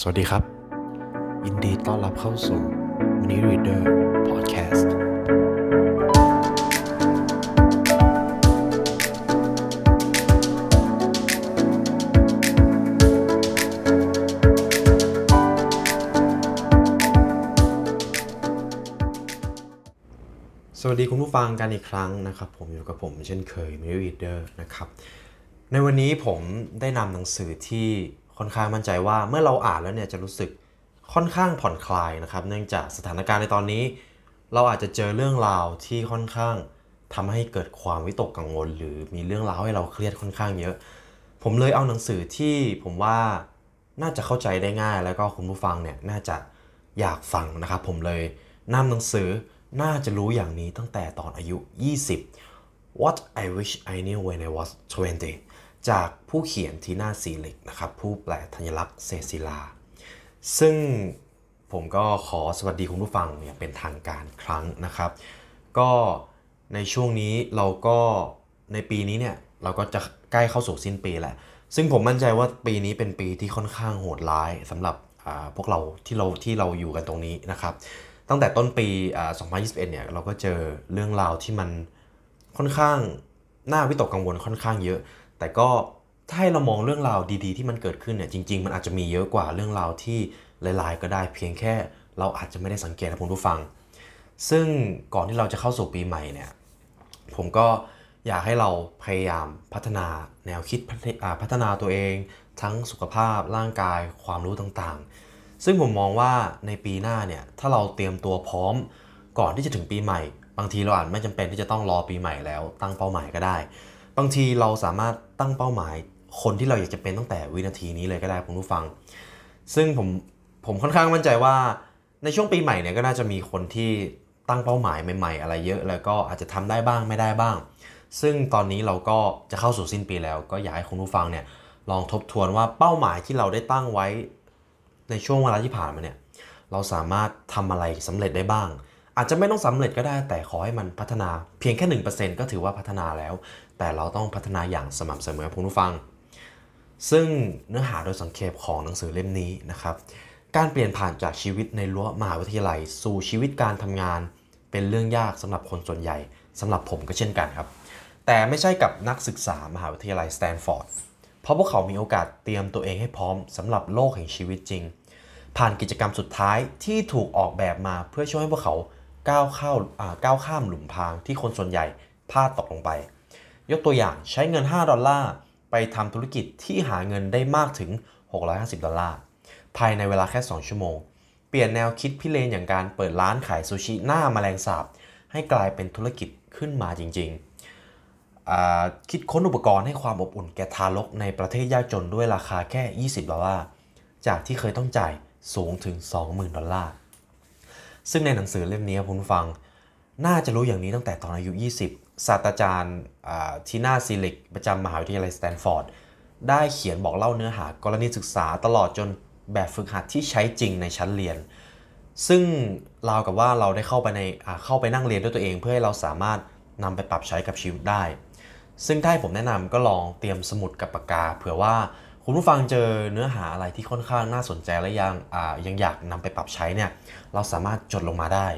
สวัสดีครับยินดีต้อนรับเข้าสู่ m i n i Reader Podcast สวัสดี คุณผู้ฟังกันอีกครั้งนะครับ ผมอยู่กับผมเช่นเคยมิ r ิเ d อร์นะครับ ในวันนี้ผมได้นำหนังสือที่ค่อนข้างมั่นใจ ว่าเมื่อเราอ่านแล้วเนี่ยจะรู้สึกค่อนข้างผ่อนคลายนะครับเนื่องจากสถานการณ์ในตอนนี้ เราอาจจะเจอเรื่องราวที่ค่อนข้าง ทำให้เกิดความวิตกกังวล หรือมีเรื่องราวให้เราเครียดค่อนข้างเยอะ ผมเลยเอาหนังสือที่ผมว่าน่าจะเข้าใจได้ง่าย แล้วก็คุณผู้ฟังเนี่ยน่าจะอยากฟังนะครับผมเลยนำหนังสือน่าจะรู้อย่างนี้ตั้งแต่ตอนอายุ 20 What I wish I knew when I was 20จากผู้เขียนทีน่าซีลิก นะครับผู้แปลธัญลักษณ์เซซิลา ซึ่งผมก็ขอสวัสดีคุณผู้ฟังเนี่ยเป็นทางการครั้งนะครับ ก็ในช่วงนี้เราก็ในปีนี้เนี่ย เราก็จะใกล้เข้าสู่สิ้นปีแหละ ซึ่งผมมั่นใจว่าปีนี้เป็นปีที่ค่อนข้างโหดร้ายสำหรับพวกเราที่เราที่เราอยู่กันตรงนี้นะครับ ตั้งแต่ต้นปี 2021เนี่ย เราก็เจอเรื่องราวที่มันค่อนข้างน่าวิตกกังวลค่อนข้างเยอะแต่ก็ถ้าให้เรามองเรื่องราวดีๆ ที่มันเกิดขึ้นเนี่ยจริง ๆมันอาจจะมีเยอะกว่าเรื่องราวที่ลายๆ ก็ได้ เพียงแค่เราอาจจะไม่ได้สังเกตนะคุณผู้ฟัง ซึ่งก่อนที่เราจะเข้าสู่ปีใหม่เนี่ยผมก็อยากให้เราพยายามพัฒนาแนวคิดพัฒนาตัวเอง ทั้งสุขภาพ ร่างกาย ความรู้ต่างๆ ซึ่งผมมองว่าในปีหน้าเนี่ยถ้าเราเตรียมตัวพร้อมก่อนที่จะถึงปีใหม่ บางทีเราอาจไม่จำเป็นที่จะต้องรอปีใหม่แล้วตั้งเป้าหมายก็ได้บางทีเราสามารถตั้งเป้าหมายคนที่เราอยากจะเป็นตั้งแต่วินาทีนี้เลยก็ได้คุณผู้ฟัง ซึ่งผมผมค่อนข้างมั่นใจว่าในช่วงปีใหม่เนี่ยก็น่าจะมีคนที่ตั้งเป้าหมายใหม่ๆ อะไรเยอะแล้วก็อาจจะทำได้บ้างไม่ได้บ้าง ซึ่งตอนนี้เราก็จะเข้าสู่สิ้นปีแล้ว ก็อยากให้คุณผู้ฟังเนี่ยลองทบทวนว่าเป้าหมายที่เราได้ตั้งไว้ในช่วงเวลาที่ผ่านมาเนี่ยเราสามารถทำอะไรสำเร็จได้บ้างอาจจะไม่ต้องสำเร็จก็ได้แต่ขอให้มันพัฒนา เพียงแค่ 1%ก็ถือว่าพัฒนาแล้ว แต่เราต้องพัฒนาอย่างสม่ำเสมอคุณผู้ฟัง ซึ่งเนื้อหาโดยสังเขปของหนังสือเล่มนี้นะครับ การเปลี่ยนผ่านจากชีวิตในรั้วมหาวิทยาลัยสู่ชีวิตการทำงานเป็นเรื่องยากสำหรับคนส่วนใหญ่ สำหรับผมก็เช่นกันครับ แต่ไม่ใช่กับนักศึกษามหาวิทยาลัยสแตนฟอร์ดเพราะพวกเขามีโอกาสเตรียมตัวเองให้พร้อม สำหรับโลกแห่งชีวิตจริง ผ่านกิจกรรมสุดท้ายที่ถูกออกแบบมาเพื่อช่วยให้พวกเขาก้าวข้าก้าวข้ามหลุมพรางที่คนส่วนใหญ่พลาดตกลงไป ยกตัวอย่างใช้เงิน 5 ดอลลาร์ ไปทำธุรกิจที่หาเงินได้มากถึง 650 ดอลลาร์ภายในเวลาแค่ 2 ชั่วโมง เปลี่ยนแนวคิดพิเรนอย่างการเปิดร้านขายซูชิหน้ามาแมลงสาบให้กลายเป็นธุรกิจขึ้นมาจริง ๆ คิดค้นอุปกรณ์ให้ความอบอุ่นแก่ทารกในประเทศยากจนด้วยราคาแค่ 20ดอลลาร์จากที่เคยต้องจ่ายสูงถึง20,000ดอลลาร์ซึ่งในหนังสือเล่มนี้คุณฟัง น่าจะรู้อย่างนี้ตั้งแต่ตอนอายุ 20 ศาสตราจารย์ทีน่าซิลิกประจำมหาวิทยาลัยสแตนฟอร์ดได้เขียนบอกเล่าเนื้อหากรณีศึกษาตลอดจนแบบฝึกหัดที่ใช้จริงในชั้นเรียน ซึ่งเรากับว่าเราได้เข้าไปในเข้าไปนั่งเรียนด้วยตัวเอง เพื่อให้เราสามารถนำไปปรับใช้กับชีวิตได้ ซึ่งถ้าผมแนะนำก็ลองเตรียมสมุดกับปากกาเผื่อว่าคุณผู้ฟังเจอเนื้อหาอะไรที่ค่อนข้างน่าสนใจและยังยังอยากนำไปปรับใช้เนี่ยเราสามารถจดลงมาได้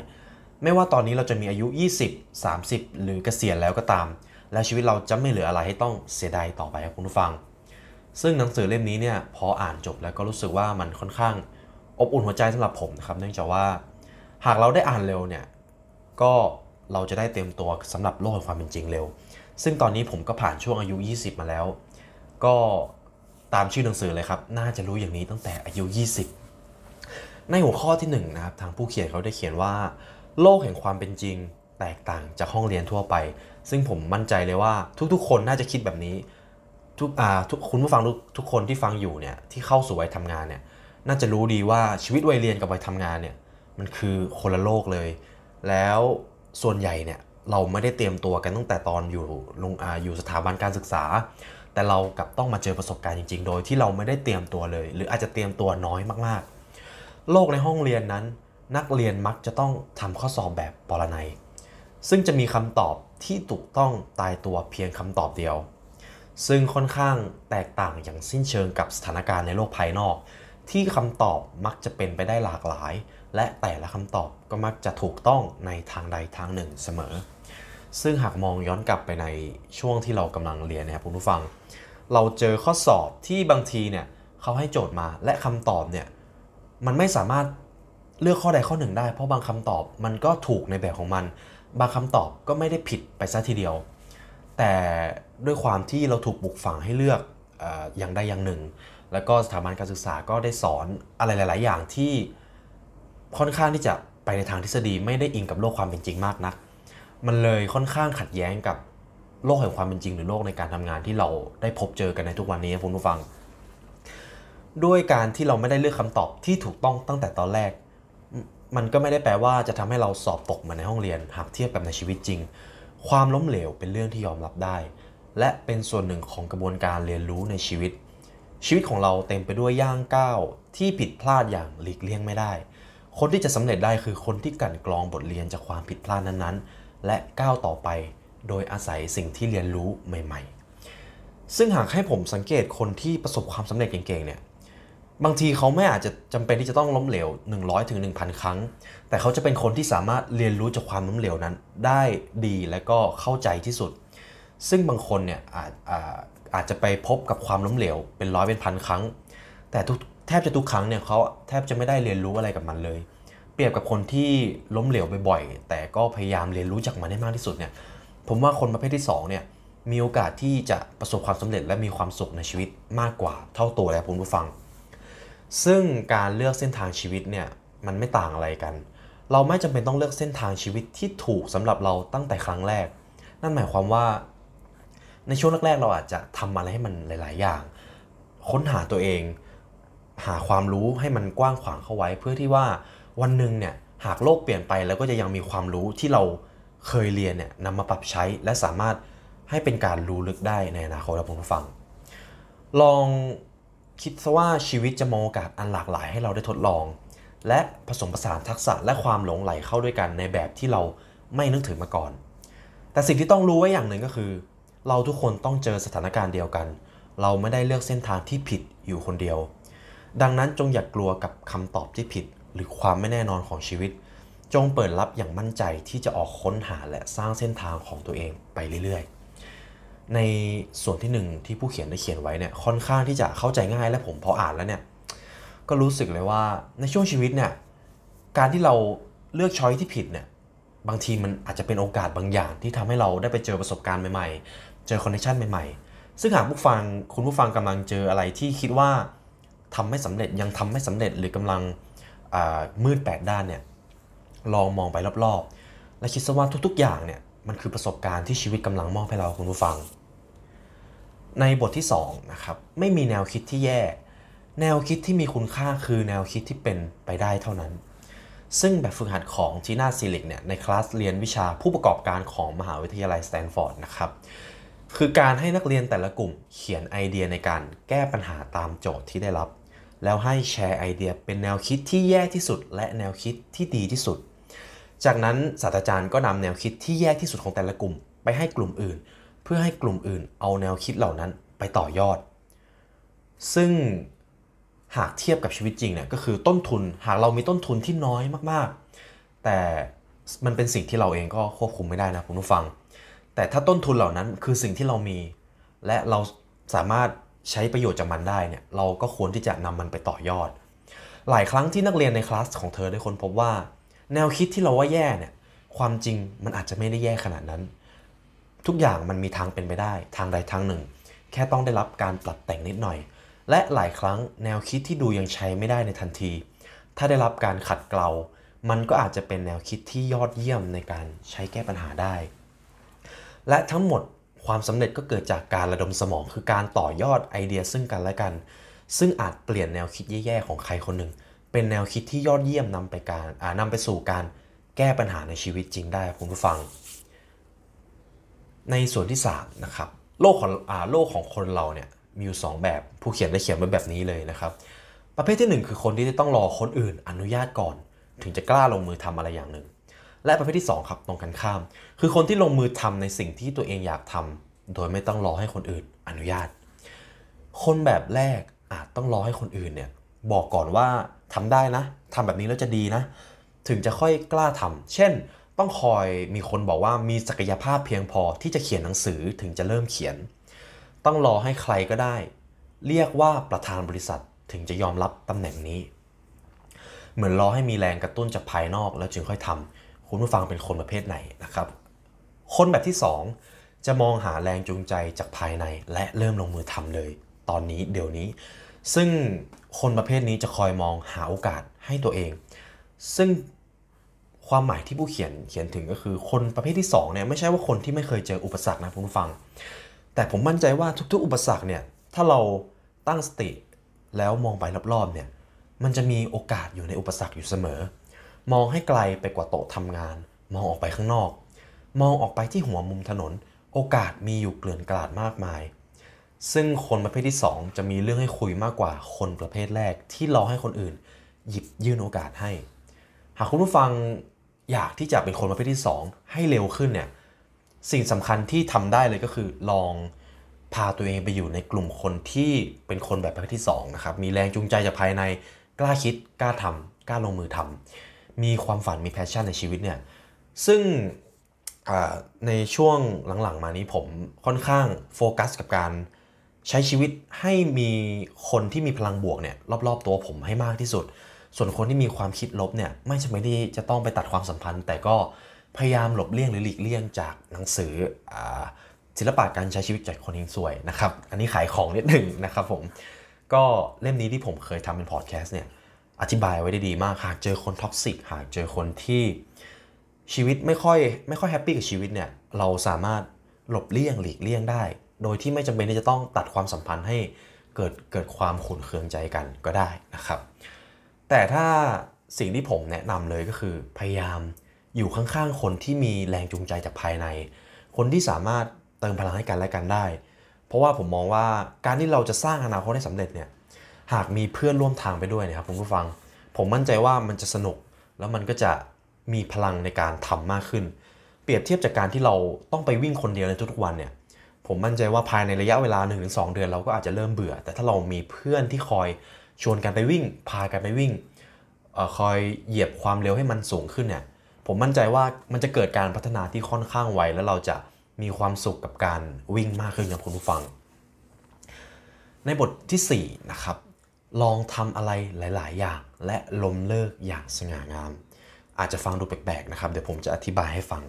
ไม่ว่าตอนนี้เราจะมีอายุ 20 30 หรือเกษียณแล้วก็ตาม และชีวิตเราจะไม่เหลืออะไรให้ต้องเสียดายต่อไปครับคุณผู้ฟัง ซึ่งหนังสือเล่มนี้เนี่ยพออ่านจบแล้วก็รู้สึกว่ามันค่อนข้าง อบอุ่นหัวใจสำหรับผมนะครับเนื่องจากว่าหากเราได้อ่านเร็วเนี่ยก็เราจะได้เตรียมตัวสำหรับโลกแห่งความเป็นจริงเร็ว ซึ่งตอนนี้ผมก็ผ่านช่วงอายุ 20 มาแล้ว ก็ตามชื่อหนังสือเลยครับน่าจะรู้อย่างนี้ตั้งแต่อายุ 20 ในหัวข้อที่1นะครับทางผู้เขียนเขาได้เขียนว่า โลกแห่งความเป็นจริง แตกต่างจากห้องเรียนทั่วไป ซึ่งผมมั่นใจเลยว่าทุกๆ คนน่าจะคิดแบบนี้ทุกอ่าทุกคุณผู้ฟังทุกทุกคนที่ฟังอยู่เนี่ยที่เข้าสู่วัยทำงานเนี่ยน่าจะรู้ดีว่าชีวิตวัยเรียนกับวัยทำงานเนี่ยมันคือคนละโลกเลย แล้วส่วนใหญ่เนี่ยเราไม่ได้เตรียมตัวกันตั้งแต่ตอนอยู่ลงออยู่สถาบันการศึกษา แต่เรากับต้องมาเจอประสบการณ์จริง ๆ โดยที่เราไม่ได้เตรียมตัวเลย หรืออาจจะเตรียมตัวน้อยมาก ๆ โลกในห้องเรียนนั้น นักเรียนมักจะต้องทำข้อสอบแบบปรนัย ซึ่งจะมีคำตอบที่ถูกต้องตายตัวเพียงคำตอบเดียว ซึ่งค่อนข้างแตกต่างอย่างสิ้นเชิงกับสถานการณ์ในโลกภายนอก ที่คำตอบมักจะเป็นไปได้หลากหลาย และแต่ละคำตอบก็มักจะถูกต้องในทางใดทางหนึ่งเสมอซึ่งหากมองย้อนกลับไปในช่วงที่เรากำลังเรียนนะครับคุณผู้ฟัง เราเจอข้อสอบที่บางทีเนี่ยเขาให้โจทย์มาและคำตอบเนี่ยมันไม่สามารถเลือกข้อใดข้อหนึ่งได้ เพราะบางคำตอบมันก็ถูกในแบบของมัน บางคำตอบก็ไม่ได้ผิดไปซะทีเดียว แต่ด้วยความที่เราถูกบุกฝังให้เลือกอย่างใดอย่างหนึ่ง แล้วก็สถาบันการศึกษาก็ได้สอนอะไรหลาย ๆ อย่างที่ค่อนข้างที่จะไปในทางทฤษฎีไม่ได้อิงกับโลกความเป็นจริงมากนักมันเลยค่อนข้างขัดแย้งกับโลกแห่งความเป็นจริงหรือโลกในการทำงานที่เราได้พบเจอกันในทุกวันนี้คุณผู้ฟัง ด้วยการที่เราไม่ได้เลือกคำตอบที่ถูกต้องตั้งแต่ตอนแรก มันก็ไม่ได้แปลว่าจะทำให้เราสอบตกมาในห้องเรียน หากเทียบกับในชีวิตจริง ความล้มเหลวเป็นเรื่องที่ยอมรับได้ และเป็นส่วนหนึ่งของกระบวนการเรียนรู้ในชีวิต ชีวิตของเราเต็มไปด้วยย่างก้าวที่ผิดพลาดอย่างหลีกเลี่ยงไม่ได้ คนที่จะสำเร็จได้คือคนที่กันกรองบทเรียนจากความผิดพลาดนั้นๆและก้าวต่อไปโดยอาศัยสิ่งที่เรียนรู้ใหม่ๆ ซึ่งหากให้ผมสังเกตคนที่ประสบความสำเร็จเก่งๆ เนี่ย บางทีเขาไม่อาจจะจำเป็นที่จะต้องล้มเหลว 100ถึง1,000 ครั้ง แต่เขาจะเป็นคนที่สามารถเรียนรู้จากความล้มเหลวนั้น ได้ดีและก็เข้าใจที่สุด ซึ่งบางคนเนี่ยอาจอาอาจจะไปพบกับความล้มเหลวเป็นร้อยเป็นพันครั้ง แต่แทบจะทุกครั้งเนี่ยเขาแทบจะไม่ได้เรียนรู้อะไรกับมันเลยเปรียบกับคนที่ล้มเหลวบ่อยๆแต่ก็พยายามเรียนรู้จากมันได้มากที่สุดเนี่ยผมว่าคนประเภทที่2เนี่ยมีโอกาสที่จะประสบความสำเร็จและมีความสุขในชีวิตมากกว่าเท่าตัวแล้วคุณผู้ฟัง ซึ่งการเลือกเส้นทางชีวิตเนี่ยมันไม่ต่างอะไรกัน เราไม่จำเป็นต้องเลือกเส้นทางชีวิตที่ถูกสำหรับเราตั้งแต่ครั้งแรก นั่นหมายความว่าในช่วงแรก ๆ เราอาจจะทำอะไรให้มันหลาย ๆ อย่าง ค้นหาตัวเองหาความรู้ให้มันกว้างขวางเข้าไว้เพื่อที่ว่าวันหนึ่งเนี่ย หากโลกเปลี่ยนไปแล้วก็จะยังมีความรู้ที่เราเคยเรียนเนี่ยนำมาปรับใช้และสามารถให้เป็นการรู้ลึกได้ในอนาคตครับคุณผู้ฟัง ลองคิดซะว่าชีวิตจะมองโอกาสอันหลากหลายให้เราได้ทดลอง และผสมผสานทักษะและความหลงไหลเข้าด้วยกันในแบบที่เราไม่นึกถึงมาก่อน แต่สิ่งที่ต้องรู้ไว้อย่างหนึ่งก็คือ เราทุกคนต้องเจอสถานการณ์เดียวกัน เราไม่ได้เลือกเส้นทางที่ผิดอยู่คนเดียว ดังนั้นจงอย่ากกลัวกับคำตอบที่ผิดหรือความไม่แน่นอนของชีวิต จงเปิดรับอย่างมั่นใจที่จะออกค้นหาและสร้างเส้นทางของตัวเองไปเรื่อยๆ ในส่วนที่1ที่ผู้เขียนได้เขียนไว้เนี่ยค่อนข้างที่จะเข้าใจง่ายและผมพออ่านแล้วเนี่ยก็รู้สึกเลยว่าในช่วงชีวิตเนี่ยการที่เราเลือกช้อยที่ผิดเนี่ยบางทีมันอาจจะเป็นโอกาสบางอย่างที่ทำให้เราได้ไปเจอประสบการณ์ใหม่ๆ เจอคอนเนคชั่นใหม่ๆซึ่งหากผู้ฟังคุณผู้ฟังกำลังเจออะไรที่คิดว่าทำไม่สำเร็จยังทำไม่สำเร็จหรือกำลังมืด8ด้านเนี่ยลองมองไปรอบๆ และคิดซะว่าทุกๆ อย่างเนี่ยมันคือประสบการณ์ที่ชีวิตกำลังมอบให้เราคุณผู้ฟัง ในบทที่2นะครับไม่มีแนวคิดที่แย่ แนวคิดที่มีคุณค่าคือแนวคิดที่เป็นไปได้เท่านั้น ซึ่งแบบฝึกหัดของทีน่าซิลิกเนี่ยในคลาสเรียนวิชาผู้ประกอบการของมหาวิทยาลัยสแตนฟอร์ดนะครับคือการให้นักเรียนแต่ละกลุ่มเขียนไอเดียในการแก้ปัญหาตามโจทย์ที่ได้รับแล้วให้แชร์ไอเดียเป็นแนวคิดที่แย่ที่สุด และแนวคิดที่ดีที่สุด จากนั้น ศาสตราจารย์ก็นำแนวคิดที่แย่ที่สุดของแต่ละกลุ่ม ไปให้กลุ่มอื่น เพื่อให้กลุ่มอื่น เอาแนวคิดเหล่านั้นไปต่อยอด ซึ่งหากเทียบกับชีวิตจริงเนี่ยก็คือต้นทุน หากเรามีต้นทุนที่น้อยมากๆ แต่มันเป็นสิ่งที่เราเองก็ควบคุมไม่ได้นะคุณผู้ฟัง แต่ถ้าต้นทุนเหล่านั้นคือสิ่งที่เรามี และเราสามารถใช้ประโยชน์จากมันได้เนี่ยเราก็ควรที่จะนำมันไปต่อยอด หลายครั้งที่นักเรียนในคลาสของเธอได้ค้นพบว่า แนวคิดที่เราว่าแย่เนี่ยความจริงมันอาจจะไม่ได้แย่ขนาดนั้น ทุกอย่างมันมีทางเป็นไปได้ทางใดทางหนึ่งแค่ต้องได้รับการปรับแต่งนิดหน่อย และหลายครั้งแนวคิดที่ดูยังใช้ไม่ได้ในทันที ถ้าได้รับการขัดเกลามันก็อาจจะเป็นแนวคิดที่ยอดเยี่ยมในการใช้แก้ปัญหาได้ และทั้งหมดความสำเร็จก็เกิดจากการระดมสมองคือการต่อยอดไอเดียซึ่งกันและกัน ซึ่งอาจเปลี่ยนแนวคิดแย่ๆของใครคนหนึ่ง เป็นแนวคิดที่ยอดเยี่ยมนำไปการนำไปสู่การแก้ปัญหาในชีวิตจริงได้คุณผู้ฟัง ในส่วนที่3นะครับโลกของอโลกของคนเราเนี่ยมีอยู่2แบบผู้เขียนได้เขียนไว้แบบนี้เลยนะครับ ประเภทที่ 1 คือคนที่จะต้องรอคนอื่น อนุญาตก่อน ถึงจะกล้าลงมือทำอะไรอย่างหนึ่งและประเภทที่ 2 ครับ ตรงกันข้าม คือคนที่ลงมือทำในสิ่งที่ตัวเองอยากทำ โดยไม่ต้องรอให้คนอื่นอนุญาต คนแบบแรกอาจต้องรอให้คนอื่นเนี่ยบอกก่อนว่าทำได้นะ ทำแบบนี้แล้วจะดีนะ ถึงจะค่อยกล้าทำ เช่น ต้องคอยมีคนบอกว่ามีศักยภาพเพียงพอที่จะเขียนหนังสือถึงจะเริ่มเขียน ต้องรอให้ใครก็ได้ เรียกว่าประธานบริษัทถึงจะยอมรับตำแหน่งนี้ เหมือนรอให้มีแรงกระตุ้นจากภายนอกแล้วจึงค่อยทำคุณผู้ฟังเป็นคนประเภทไหนนะครับ คนแบบที่ 2 จะมองหาแรงจูงใจจากภายในและเริ่มลงมือทำเลยตอนนี้เดี๋ยวนี้ ซึ่งคนประเภทนี้จะคอยมองหาโอกาสให้ตัวเอง ซึ่งความหมายที่ผู้เขียนเขียนถึงก็คือคนประเภทที่2เนี่ยไม่ใช่ว่าคนที่ไม่เคยเจออุปสรรคนะคุณผู้ฟัง แต่ผมมั่นใจว่าทุกๆ อุปสรรคเนี่ยถ้าเราตั้งสติแล้วมองไปรอบๆเนี่ยมันจะมีโอกาสอยู่ในอุปสรรคอยู่เสมอมองให้ไกลไปกว่าโต๊ะทำงาน มองออกไปข้างนอก มองออกไปที่หัวมุมถนน โอกาสมีอยู่เกลื่อนกลาดมากมาย ซึ่งคนประเภทที่2จะมีเรื่องให้คุยมากกว่าคนประเภทแรก ที่รอให้คนอื่น หยิบยื่นโอกาสให้ หากคุณผู้ฟังอยากที่จะเป็นคนประเภทที่ 2 ให้เร็วขึ้นเนี่ยสิ่งสำคัญที่ทำได้เลยก็คือ ลองพาตัวเองไปอยู่ในกลุ่มคนที่เป็นคนแบบประเภทที่2นะครับมีแรงจูงใจจากภายในกล้าคิดกล้าทำกล้าลงมือทำมีความฝัน มีแพชชั่นในชีวิตเนี่ย ซึ่งในช่วงหลังๆมานี้ผมค่อนข้างโฟกัสกับการใช้ชีวิตให้มีคนที่มีพลังบวกเนี่ยรอบๆ ตัวผมให้มากที่สุด ส่วนคนที่มีความคิดลบเนี่ยไม่จำเป็นที่จะต้องไปตัดความสัมพันธ์ แต่ก็พยายามหลบเลี่ยงหรือหลีกเลี่ยงจากหนังสืออศิลปะการใช้ชีวิตจากคนหิงสวยนะครับ อันนี้ขายของนิดหนึ่งนะครับผม ก็เล่มนี้ที่ผมเคยทำเป็นพอดแคสต์เนี่ยอธิบายไว้ได้ดีมากหากเจอคนท็อกซิกหากเจอคนที่ชีวิตไม่ค่อยไม่ค่อยแฮปปี้กับชีวิตเนี่ยเราสามารถหลบเลี่ยงหลีกเลี่ยงได้ โดยที่ไม่จำเป็นที่จะต้องตัดความสัมพันธ์ให้เกิดเกิดความขุ่นเคืองใจกันก็ได้นะครับ แต่ถ้าสิ่งที่ผมแนะนำเลยก็คือ พยายามอยู่ข้างๆคนที่มีแรงจูงใจจากภายใน คนที่สามารถเติมพลังให้กันและกันได้ เพราะว่าผมมองว่าการที่เราจะสร้างอนาคตให้สำเร็จเนี่ยหากมีเพื่อนร่วมทางไปด้วยนะครับคุณผู้ฟัง ผมมั่นใจว่ามันจะสนุกแล้วมันก็จะมีพลังในการทำมากขึ้น เปรียบเทียบจากการที่เราต้องไปวิ่งคนเดียวในทุกๆวันเนี่ยผมมั่นใจว่าภายในระยะเวลา 1-2 เดือน เราก็อาจจะเริ่มเบื่อแต่ถ้าเรามีเพื่อนที่คอยชวนกันไปวิ่งพากันไปวิ่งออคอยเหยียบความเร็วให้มันสูงขึ้นเนี่ยผมมั่นใจว่ามันจะเกิดการพัฒนาที่ค่อนข้างไวแล้วเราจะมีความสุขกับการวิ่งมากขึ้นครับคุณผู้ฟัง ในบทที่ 4 นะครับลองทำอะไรหลายๆ อย่างและล้มเลิกอย่างสง่างาม อาจจะฟังดูแปลก ๆ นะครับ เดี๋ยวผมจะอธิบายให้ฟัง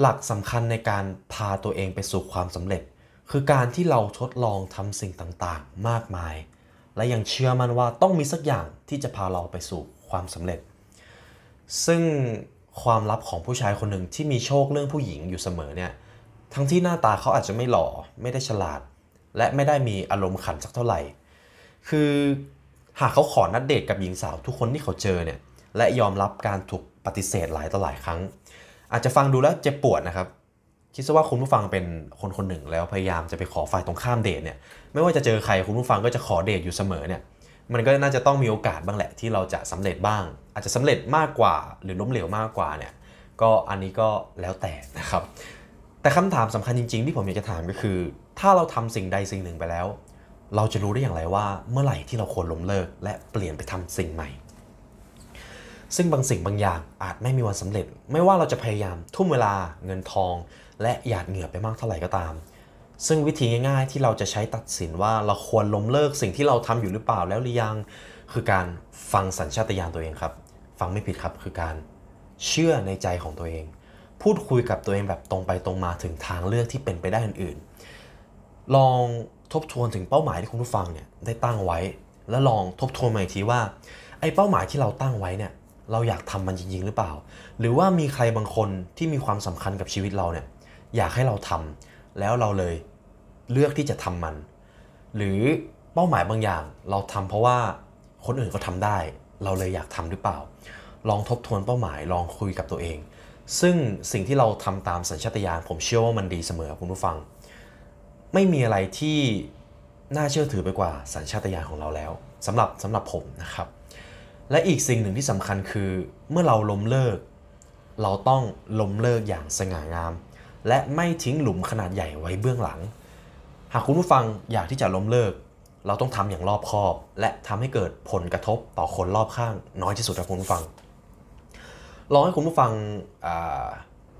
หลักสำคัญในการพาตัวเองไปสู่ความสำเร็จ คือการที่เราทดลองทำสิ่งต่าง ๆ มากมาย และยังเชื่อมั่นว่าต้องมีสักอย่างที่จะพาเราไปสู่ความสำเร็จ ซึ่งความลับของผู้ชายคนหนึ่งที่มีโชคเรื่องผู้หญิงอยู่เสมอเนี่ย ทั้งที่หน้าตาเขาอาจจะไม่หล่อ ไม่ได้ฉลาด และไม่ได้มีอารมณ์ขันสักเท่าไหร่คือหากเขาขอนัดเดทกับหญิงสาวทุกคนที่เขาเจอเนี่ยและยอมรับการถูกปฏิเสธหลายต่อหลายครั้ง อาจจะฟังดูแล้วเจ็บปวดนะครับ คิดซะว่าคุณผู้ฟังเป็นคนคนหนึ่งแล้วพยายามจะไปขอฝ่ายตรงข้ามเดทเนี่ยไม่ว่าจะเจอใครคุณผู้ฟังก็จะขอเดทอยู่เสมอเนี่ยมันก็น่าจะต้องมีโอกาสบ้างแหละที่เราจะสำเร็จบ้าง อาจจะสำเร็จมากกว่า หรือล้มเหลวมากกว่าเนี่ยก็อันนี้ก็แล้วแต่นะครับ แต่คำถามสำคัญจริงๆ ที่ผมอยากจะถามก็คือ ถ้าเราทำสิ่งใดสิ่งหนึ่งไปแล้วเราจะรู้ได้อย่างไรว่า เมื่อไหร่ที่เราควรล้มเลิกและเปลี่ยนไปทำสิ่งใหม่ ซึ่งบางสิ่งบางอย่างอาจไม่มีวันสำเร็จ ไม่ว่าเราจะพยายามทุ่มเวลาเงินทองและหยาดเหงื่อไปมากเท่าไหร่ก็ตาม ซึ่งวิธีง่าย ๆ ที่เราจะใช้ตัดสินว่าเราควรล้มเลิกสิ่งที่เราทำอยู่หรือเปล่าแล้วหรือยัง คือการฟังสัญชาตญาณตัวเองครับ ฟังไม่ผิดครับ คือการเชื่อในใจของตัวเอง พูดคุยกับตัวเองแบบตรงไปตรงมาถึงทางเลือกที่เป็นไปได้อื่นลองทบทวนถึงเป้าหมายที่คุณผู้ฟังเนี่ยได้ตั้งไว้ แล้วลองทบทวนม่อีกทีว่า ไอ้เป้าหมายที่เราตั้งไว้เนี่ยเราอยากทำมันจริงๆ หรือเปล่า หรือว่ามีใครบางคนที่มีความสำคัญกับชีวิตเราเนี่ยอยากให้เราทำ แล้วเราเลยเลือกที่จะทำมัน หรือเป้าหมายบางอย่างเราทำเพราะว่าคนอื่นเขาทาได้ เราเลยอยากทำหรือเปล่า ลองทบทวนเป้าหมายลองคุยกับตัวเอง ซึ่งสิ่งที่เราทำตามสัญชาตญาณผมเชื่อว่ามันดีเสมอคุณผู้ฟังไม่มีอะไรที่น่าเชื่อถือไปกว่าสัญชาตญาณของเราแล้วสำหรับสำหรับผมนะครับ และอีกสิ่งหนึ่งที่สำคัญคือเมื่อเราล้มเลิก เราต้องล้มเลิกอย่างสง่างาม และไม่ทิ้งหลุมขนาดใหญ่ไว้เบื้องหลัง หากคุณผู้ฟังอยากที่จะล้มเลิก เราต้องทำอย่างรอบคอบและทำให้เกิดผลกระทบต่อคนรอบข้างน้อยที่สุดครับคุณผู้ฟังลองให้คุณผู้ฟัง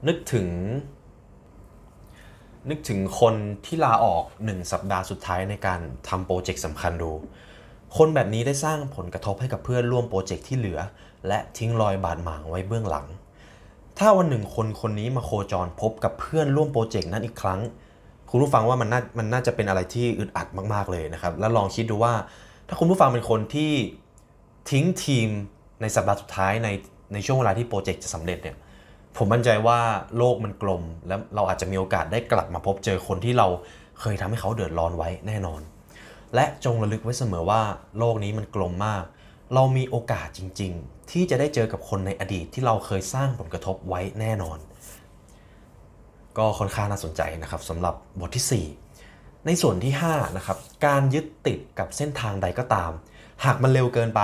นึกถึงนึกถึงคนที่ลาออก 1สัปดาห์สุดท้ายในการทำโปรเจกต์สำคัญดู คนแบบนี้ได้สร้างผลกระทบให้กับเพื่อนร่วมโปรเจกต์ที่เหลือ และทิ้งรอยบาดหมางไว้เบื้องหลัง ถ้าวันหนึ่งคนคนนี้มาโคจรพบกับเพื่อนร่วมโปรเจกต์นั้นอีกครั้ง คุณผู้ฟังว่ามันน่ามันน่าจะเป็นอะไรที่อึดอัดมาก ๆ เลยนะครับ แล้วลองคิดดูว่าถ้าคุณผู้ฟังเป็นคนที่ทิ้งทีมในสัปดาห์สุดท้ายในในช่วงเวลาที่โปรเจกต์จะสำเร็จเนี่ยผมมั่นใจว่าโลกมันกลม แล้วเราอาจจะมีโอกาสได้กลับมาพบเจอคนที่เราเคยทำให้เขาเดือดร้อนไว้แน่นอน และจงระลึกไว้เสมอว่าโลกนี้มันกลมมาก เรามีโอกาสจริงๆ ที่จะได้เจอกับคนในอดีตที่เราเคยสร้างผลกระทบไว้แน่นอน ก็ค่อนข้างน่าสนใจนะครับสำหรับบทที่ 4 ในส่วนที่5นะครับการยึดติดกับเส้นทางใดก็ตาม หากมันเร็วเกินไป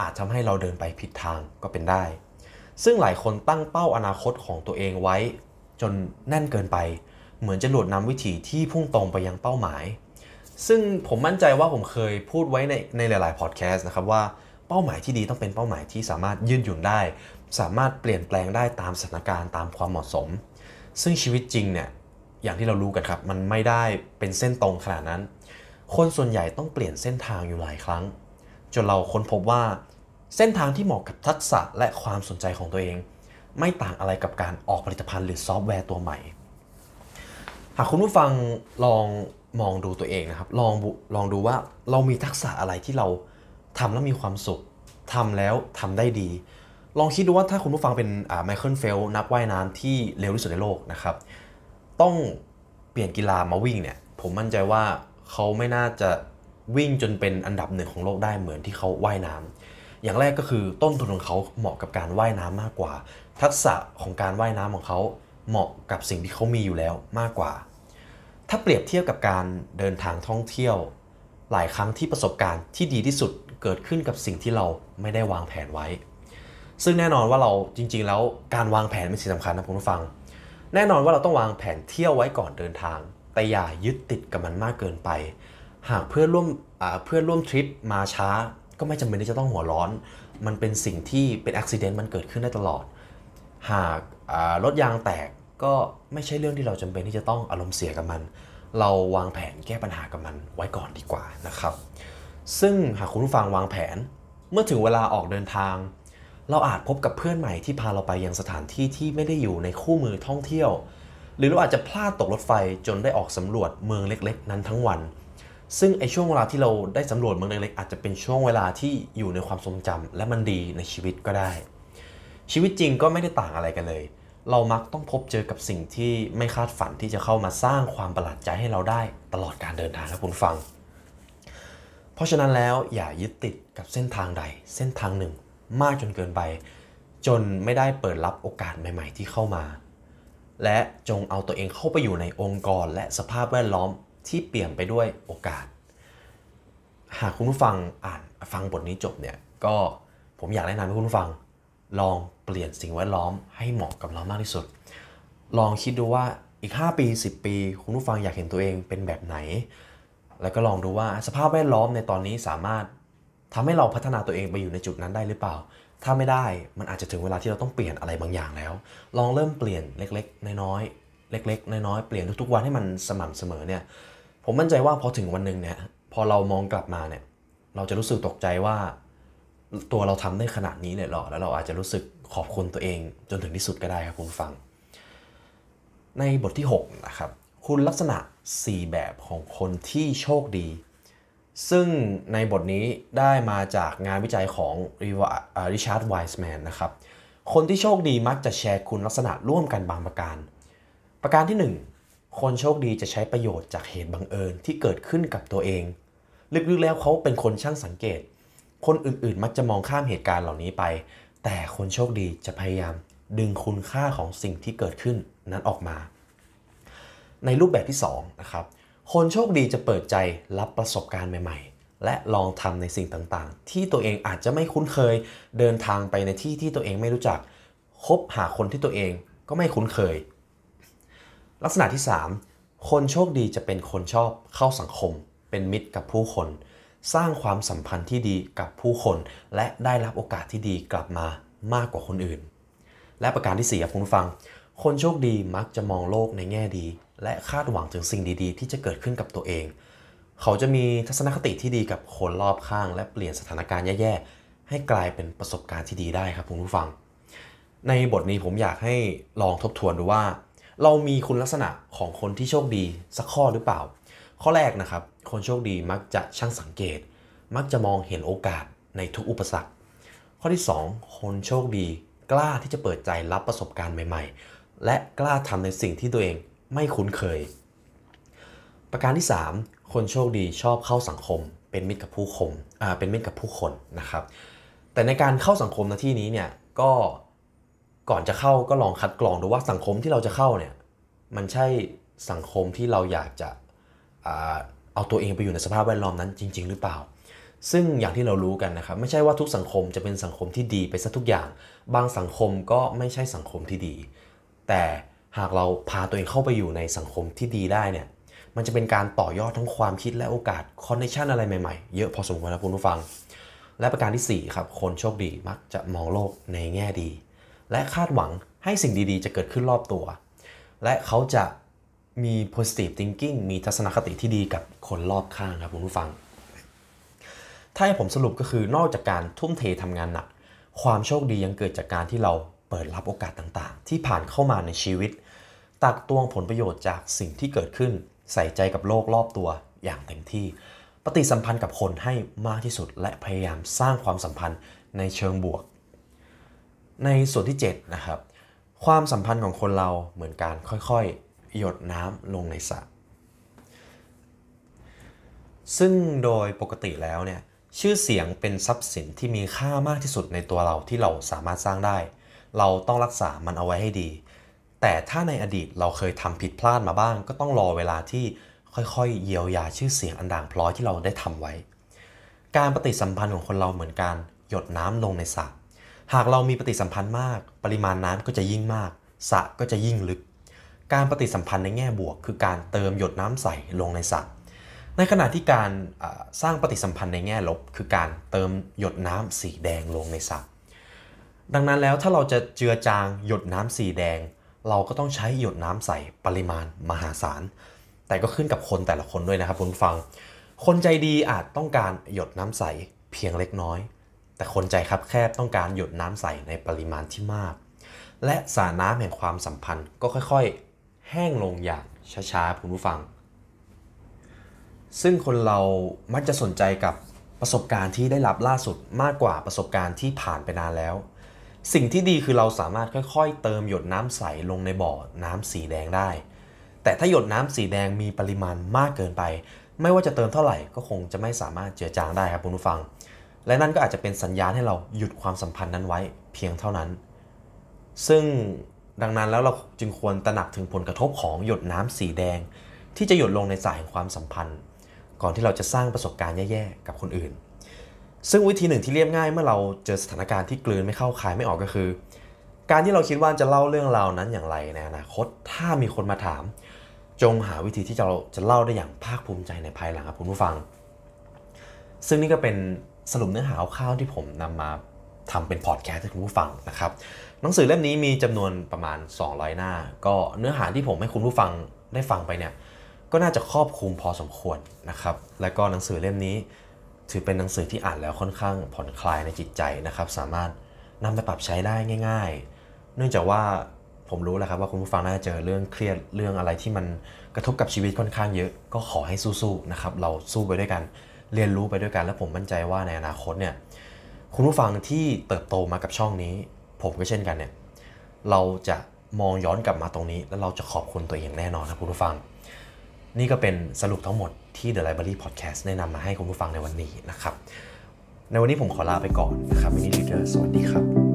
อาจทำให้เราเดินไปผิดทางก็เป็นได้ซึ่งหลายคนตั้งเป้าอนาคตของตัวเองไว้ จนแน่นเกินไป เหมือนจะหลุดนำวิถีที่พุ่งตรงไปยังเป้าหมาย ซึ่งผมมั่นใจว่าผมเคยพูดไว้ในในหลายๆพอดแคสต์นะครับว่า เป้าหมายที่ดีต้องเป็นเป้าหมายที่สามารถยืดหยุ่นได้ สามารถเปลี่ยนแปลงได้ตามสถานการณ์ตามความเหมาะสม ซึ่งชีวิตจริงเนี่ยอย่างที่เรารู้กันครับ มันไม่ได้เป็นเส้นตรงขนาดนั้น คนส่วนใหญ่ต้องเปลี่ยนเส้นทางอยู่หลายครั้ง จนเราค้นพบว่าเส้นทางที่เหมาะกับทักษะและความสนใจของตัวเอง ไม่ต่างอะไรกับการออกผลิตภัณฑ์หรือซอฟต์แวร์ตัวใหม่ หากคุณผู้ฟังลองมองดูตัวเองนะครับลอง ลองดูว่าเรามีทักษะอะไรที่เราทำแล้วมีความสุขทำแล้วทำได้ดี ลองคิดดูว่าถ้าคุณผู้ฟังเป็นไมเคิลเฟลนักว่ายน้ำที่เร็วที่สุดในโลกนะครับต้องเปลี่ยนกีฬามาวิ่งเนี่ยผมมั่นใจว่าเขาไม่น่าจะวิ่งจนเป็นอันดับหนึ่งของโลกได้เหมือนที่เขาว่ายน้ำอย่างแรกก็คือต้นทุนของเขาเหมาะกับการว่ายน้ำมากกว่า ทักษะของการว่ายน้ำของเขาเหมาะกับสิ่งที่เขามีอยู่แล้วมากกว่า ถ้าเปรียบเทียบกับการเดินทางท่องเที่ยว หลายครั้งที่ประสบการณ์ที่ดีที่สุดเกิดขึ้นกับสิ่งที่เราไม่ได้วางแผนไว้ ซึ่งแน่นอนว่าเราจริงๆ แล้วการวางแผนเป็นสิ่งสำคัญนะคุณผู้ฟัง แน่นอนว่าเราต้องวางแผนเที่ยวไว้ก่อนเดินทาง แต่อย่ายึดติดกับมันมากเกินไป หากเพื่อนร่วมเพื่อนร่วมทริปมาช้าก็ไม่จำเป็นที่จะต้องหัวร้อน มันเป็นสิ่งที่เป็นอุบิเหตุมันเกิดขึ้นได้ตลอด หากรถยางแตกก็ไม่ใช่เรื่องที่เราจำเป็นที่จะต้องอารมณ์เสียกับมัน เราวางแผนแก้ปัญหากับมันไว้ก่อนดีกว่านะครับ ซึ่งหากคุณผู้ฟังวางแผน เมื่อถึงเวลาออกเดินทาง เราอาจพบกับเพื่อนใหม่ที่พาเราไปยังสถานที่ที่ไม่ได้อยู่ในคู่มือท่องเที่ยว หรือเราอาจจะพลาดตกรถไฟจนได้ออกสำรวจเมืองเล็กๆนั้นทั้งวันซึ่งไอช่วงเวลาที่เราได้สำรวจเมืองเล็กๆอาจจะเป็นช่วงเวลาที่อยู่ในความทรงจำและมันดีในชีวิตก็ได้ ชีวิตจริงก็ไม่ได้ต่างอะไรกันเลย เรามักต้องพบเจอกับสิ่งที่ไม่คาดฝันที่จะเข้ามาสร้างความประหลาดใจให้เราได้ ตลอดการเดินทางนะคุณฟัง เพราะฉะนั้นแล้วอย่ายึดติดกับเส้นทางใดเส้นทางหนึ่ง มากจนเกินไป จนไม่ได้เปิดรับโอกาสใหม่ๆ ที่เข้ามา และจงเอาตัวเองเข้าไปอยู่ในองค์กรและสภาพแวดล้อมที่เปี่ยมไปด้วยโอกาส หากคุณผู้ฟังอ่านฟังบทนี้จบเนี่ย ก็ผมอยากแนะนำให้คุณผู้ฟัง ลองเปลี่ยนสิ่งแวดล้อม ให้เหมาะกับเรามากที่สุด ลองคิดดูว่าอีก 5 ปี 10 ปี คุณผู้ฟังอยากเห็นตัวเองเป็นแบบไหน แล้วก็ลองดูว่าสภาพแวดล้อมในตอนนี้สามารถทำให้เราพัฒนาตัวเองไปอยู่ในจุดนั้นได้หรือเปล่า ถ้าไม่ได้มันอาจจะถึงเวลาที่เราต้องเปลี่ยนอะไรบางอย่างแล้ว ลองเริ่มเปลี่ยนเล็กๆ น้อยๆเล็กๆ น้อยๆเปลี่ยนทุกๆวันให้มันสม่ำเสมอเนี่ยผมมั่นใจว่า พอถึงวันหนึ่งเนี่ยพอเรามองกลับมาเนี่ยเราจะรู้สึกตกใจว่า ตัวเราทำได้ขนาดนี้เลยหรอแล้วเราอาจจะรู้สึกขอบคุณตัวเอง จนถึงที่สุดก็ได้ครับ คุณฟัง ในบทที่6นะครับคุณลักษณะ 4 แบบของคนที่โชคดี ซึ่งในบทนี้ได้มาจากงานวิจัยของริชาร์ดไวส์แมนนะครับคนที่โชคดีมักจะแชร์คุณลักษณะร่วมกันบางประการ ประการที่ 1คนโชคดีจะใช้ประโยชน์จากเหตุบังเอิญที่เกิดขึ้นกับตัวเอง ลึกๆ แล้วเขาเป็นคนช่างสังเกต คนอื่นๆ มักจะมองข้ามเหตุการณ์เหล่านี้ไป แต่คนโชคดีจะพยายาม ดึงคุณค่าของสิ่งที่เกิดขึ้นนั้นออกมา ในรูปแบบที่2นะครับ คนโชคดีจะเปิดใจรับประสบการณ์ใหม่ๆ และลองทำในสิ่งต่างๆ ที่ตัวเองอาจจะไม่คุ้นเคย เดินทางไปในที่ที่ตัวเองไม่รู้จัก คบหาคนที่ตัวเองก็ไม่คุ้นเคยลักษณะที่ 3 คนโชคดีจะเป็นคนชอบเข้าสังคม เป็นมิตรกับผู้คน สร้างความสัมพันธ์ที่ดีกับผู้คน และได้รับโอกาสที่ดีกลับมามากกว่าคนอื่น และประการที่4ครับคุณฟัง คนโชคดีมักจะมองโลกในแง่ดี และคาดหวังถึงสิ่งดีๆ ที่จะเกิดขึ้นกับตัวเอง เขาจะมีทัศนคติที่ดีกับคนรอบข้างและเปลี่ยนสถานการณ์แย่ๆให้กลายเป็นประสบการณ์ที่ดีได้ครับคุณผู้ฟัง ในบทนี้ผมอยากให้ลองทบทวนดูว่าเรามีคุณลักษณะของคนที่โชคดีสักข้อหรือเปล่า ข้อแรกนะครับ คนโชคดีมักจะช่างสังเกต มักจะมองเห็นโอกาสในทุกอุปสรรค ข้อที่ 2 คนโชคดี กล้าที่จะเปิดใจรับประสบการณ์ใหม่ๆ และกล้าทำในสิ่งที่ตัวเองไม่คุ้นเคย ประการที่ 3 คนโชคดีชอบเข้าสังคม เป็นมิตรกับผู้คนอ่าเป็นมิตรกับผู้คนนะครับ แต่ในการเข้าสังคมในที่นี้เนี่ยก็ก่อนจะเข้าก็ลองคัดกรองดูว่าสังคมที่เราจะเข้าเนี่ยมันใช่สังคมที่เราอยากจะเอาตัวเองไปอยู่ในสภาพแวดล้อมนั้นจริง ๆ หรือเปล่า ซึ่งอย่างที่เรารู้กันนะครับไม่ใช่ว่าทุกสังคมจะเป็นสังคมที่ดีไปซะทุกอย่าง บางสังคมก็ไม่ใช่สังคมที่ดี แต่หากเราพาตัวเองเข้าไปอยู่ในสังคมที่ดีได้เนี่ยมันจะเป็นการต่อยอดทั้งความคิดและโอกาสคอนเนคชันอะไรใหม่ๆเยอะพอสมควรนะคุณผู้ฟัง และประการที่ 4ครับคนโชคดีมักจะมองโลกในแง่ดีและคาดหวังให้สิ่งดีๆ จะเกิดขึ้นรอบตัว และเขาจะมี positive thinking มีทัศนคติที่ดีกับคนรอบข้างครับคุณผู้ฟัง ถ้าให้ผมสรุปก็คือนอกจากการทุ่มเททำงานหนัก ความโชคดียังเกิดจากการที่เราเปิดรับโอกาสต่างๆ ที่ผ่านเข้ามาในชีวิต ตักตวงผลประโยชน์จากสิ่งที่เกิดขึ้น ใส่ใจกับโลกรอบตัวอย่างเต็มที่ ปฏิสัมพันธ์กับคนให้มากที่สุดและพยายามสร้างความสัมพันธ์ในเชิงบวกในส่วนที่7นะครับความสัมพันธ์ของคนเราเหมือนการค่อยๆ หยดน้ำลงในสระซึ่งโดยปกติแล้วเนี่ยชื่อเสียงเป็นทรัพย์สินที่มีค่ามากที่สุดในตัวเราที่เราสามารถสร้างได้ เราต้องรักษามันเอาไว้ให้ดี แต่ถ้าในอดีตเราเคยทำผิดพลาดมาบ้างก็ต้องรอเวลาที่ค่อยๆเยียวยาชื่อเสียงอันด่างพร้อยที่เราได้ทำไว้ การปฏิสัมพันธ์ของคนเราเหมือนการหยดน้ำลงในสระหากเรามีปฏิสัมพันธ์มาก ปริมาณน้ำก็จะยิ่งมากสระก็จะยิ่งลึก การปฏิสัมพันธ์ในแง่บวก คือการเติมหยดน้ำใสลงในสระในขณะที่การสร้างปฏิสัมพันธ์ในแง่ลบ คือการเติมหยดน้ำสีแดงลงในสระดังนั้นแล้วถ้าเราจะเจือจางหยดน้ำสีแดง เราก็ต้องใช้หยดน้ำใสปริมาณมหาศาลแต่ก็ขึ้นกับคนแต่ละคนด้วยนะครับคุณฟัง คนใจดีอาจต้องการหยดน้ำใสเพียงเล็กน้อยแต่คนใจคับแคบต้องการหยดน้ำใสในปริมาณที่มาก และสาน้ำแห่งความสัมพันธ์ก็ค่อย ๆ แห้งลงอย่างช้าๆคุณผู้ฟัง ซึ่งคนเรามักจะสนใจกับประสบการณ์ที่ได้รับล่าสุดมากกว่าประสบการณ์ที่ผ่านไปนานแล้ว สิ่งที่ดีคือเราสามารถค่อยๆ เติมหยดน้ำใสลงในบ่อน้ำสีแดงได้ แต่ถ้าหยดน้ำสีแดงมีปริมาณมากเกินไป ไม่ว่าจะเติมเท่าไหร่ก็คงจะไม่สามารถเจือจางได้ครับคุณผู้ฟังและนั่นก็อาจจะเป็นสัญญาณให้เราหยุดความสัมพันธ์นั้นไว้ เพียงเท่านั้น ซึ่งดังนั้นแล้วเราจึงควรตระหนักถึงผลกระทบของหยดน้ำสีแดง ที่จะหยดลงในสายของความสัมพันธ์ ก่อนที่เราจะสร้างประสบการณ์แย่ๆกับคนอื่น ซึ่งวิธีหนึ่งที่เรียบง่ายเมื่อเราเจอสถานการณ์ที่กลืนไม่เข้าคายไม่ออกก็คือ การที่เราคิดว่าจะเล่าเรื่องราวนั้นอย่างไรในอนาคตถ้ามีคนมาถาม จงหาวิธีที่เราจะเล่าได้อย่างภาคภูมิใจในภายหลังครับคุณผู้ฟัง ซึ่งนี่ก็เป็นสรุปเนื้อหาคร่าวๆที่ผมนำมาทำเป็นพอดแคสต์ให้คุณผู้ฟังนะครับหนังสือเล่มนี้มีจำนวนประมาณ 200 หน้า ก็เนื้อหาที่ผมให้คุณผู้ฟังได้ฟังไปเนี่ยก็น่าจะครอบคลุมพอสมควรนะครับและก็หนังสือเล่มนี้ ถือเป็นหนังสือที่อ่านแล้วค่อนข้างผ่อนคลายในจิตใจนะครับสามารถนาไปปรับใช้ได้ง่าย ๆ เนื่องจากว่าผมรู้แล้วครับว่าคุณผู้ฟังน่าจะเจอเรื่องเครียดเรื่องอะไรที่มันกระทบกับชีวิตค่อนข้างเยอะก็ขอให้สู้ๆนะครับเราสู้ไปด้วยกันเรียนรู้ไปด้วยกันและผมมั่นใจว่าในอนาคตเนี่ยคุณผู้ฟังที่เติบโตมากับช่องนี้ ผมก็เช่นกันเนี่ยเราจะมองย้อนกลับมาตรงนี้แล้วเราจะขอบคุณตัวเองแน่นอนครับคุณผู้ฟัง นี่ก็เป็นสรุปทั้งหมดที่ The Library Podcast แนะนำมาให้คุณผู้ฟังในวันนี้นะครับ ในวันนี้ผมขอลาไปก่อนนะครับมินิลีเดอร์สวัสดีครับ